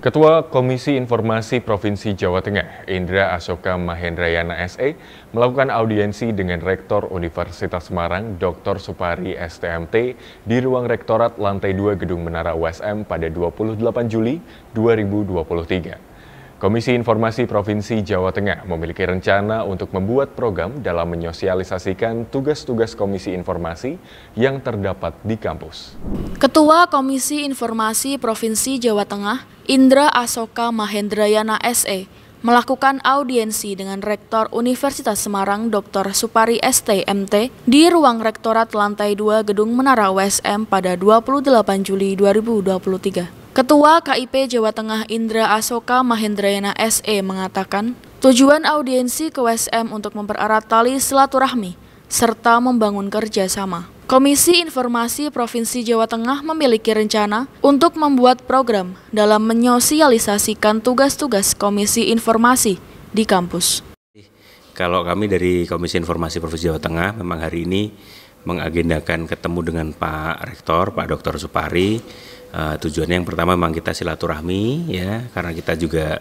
Ketua Komisi Informasi Provinsi Jawa Tengah, Indra Asoka Mahendrayana SE, melakukan audiensi dengan Rektor Universitas Semarang, Dr. Supari STMT, di ruang Rektorat Lantai 2 Gedung Menara USM pada 28 Juli 2023. Komisi Informasi Provinsi Jawa Tengah memiliki rencana untuk membuat program dalam menyosialisasikan tugas-tugas Komisi Informasi yang terdapat di kampus. Ketua Komisi Informasi Provinsi Jawa Tengah, Indra Asoka Mahendrayana SE, melakukan audiensi dengan Rektor Universitas Semarang Dr. Supari STMT di ruang Rektorat Lantai 2 Gedung Menara USM pada 28 Juli 2023. Ketua KIP Jawa Tengah Indra Asoka Mahendrayana SE mengatakan, tujuan audiensi ke WSM untuk mempererat tali silaturahmi serta membangun kerjasama. Komisi Informasi Provinsi Jawa Tengah memiliki rencana untuk membuat program dalam menyosialisasikan tugas-tugas Komisi Informasi di kampus. Kalau kami dari Komisi Informasi Provinsi Jawa Tengah memang hari ini mengagendakan ketemu dengan Pak Rektor, Pak Dr. Supari. Uh, tujuannya yang pertama memang kita silaturahmi ya, karena kita juga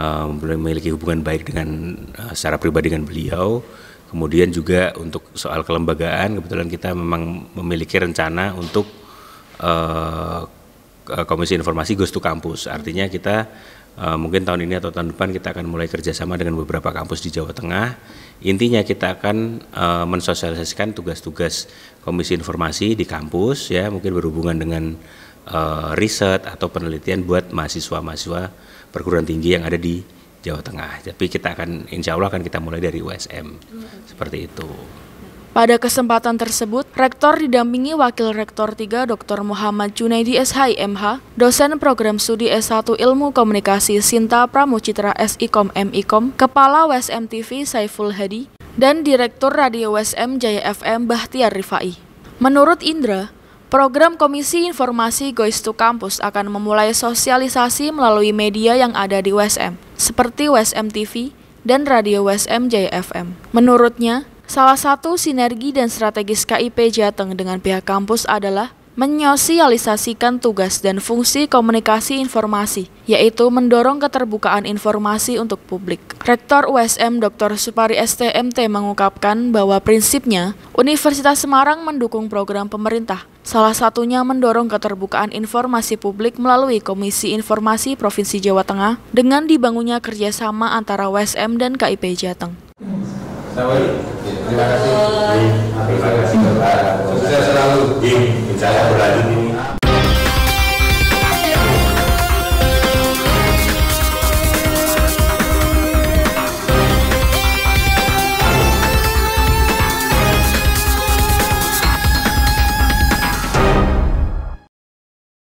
uh, memiliki hubungan baik dengan uh, secara pribadi dengan beliau. Kemudian juga untuk soal kelembagaan, kebetulan kita memang memiliki rencana untuk uh, Eh, Komisi Informasi Goes to Kampus. Artinya kita uh, mungkin tahun ini atau tahun depan kita akan mulai kerjasama dengan beberapa kampus di Jawa Tengah. Intinya kita akan uh, mensosialisasikan tugas-tugas Komisi Informasi di kampus ya mungkin berhubungan dengan uh, riset atau penelitian buat mahasiswa-mahasiswa perguruan tinggi yang ada di Jawa Tengah. Tapi kita akan insya Allah akan kita mulai dari USM hmm. seperti itu. Pada kesempatan tersebut, Rektor didampingi Wakil Rektor 3 Dr. Muhammad Junaidi SHIMH, dosen program studi S1 Ilmu Komunikasi Sinta Pramucitra SIKOM MIKOM, Kepala WSM TV Saiful Hadi, dan Direktur Radio WSM Jaya FM Bahtiar Rifai. Menurut Indra, Program Komisi Informasi Goes to Campus akan memulai sosialisasi melalui media yang ada di WSM, seperti WSM TV dan Radio WSM JFM. Menurutnya, Salah satu sinergi dan strategis KIP Jateng dengan pihak kampus adalah menyosialisasikan tugas dan fungsi komunikasi informasi, yaitu mendorong keterbukaan informasi untuk publik. Rektor USM Dr. Supari STMT mengungkapkan bahwa prinsipnya, Universitas Semarang mendukung program pemerintah, salah satunya mendorong keterbukaan informasi publik melalui Komisi Informasi Provinsi Jawa Tengah dengan dibangunnya kerjasama antara USM dan KIP Jateng. Iya, terima kasih. Terima kasih. Terima kasih. Terima selalu. Terima kasih. berlanjut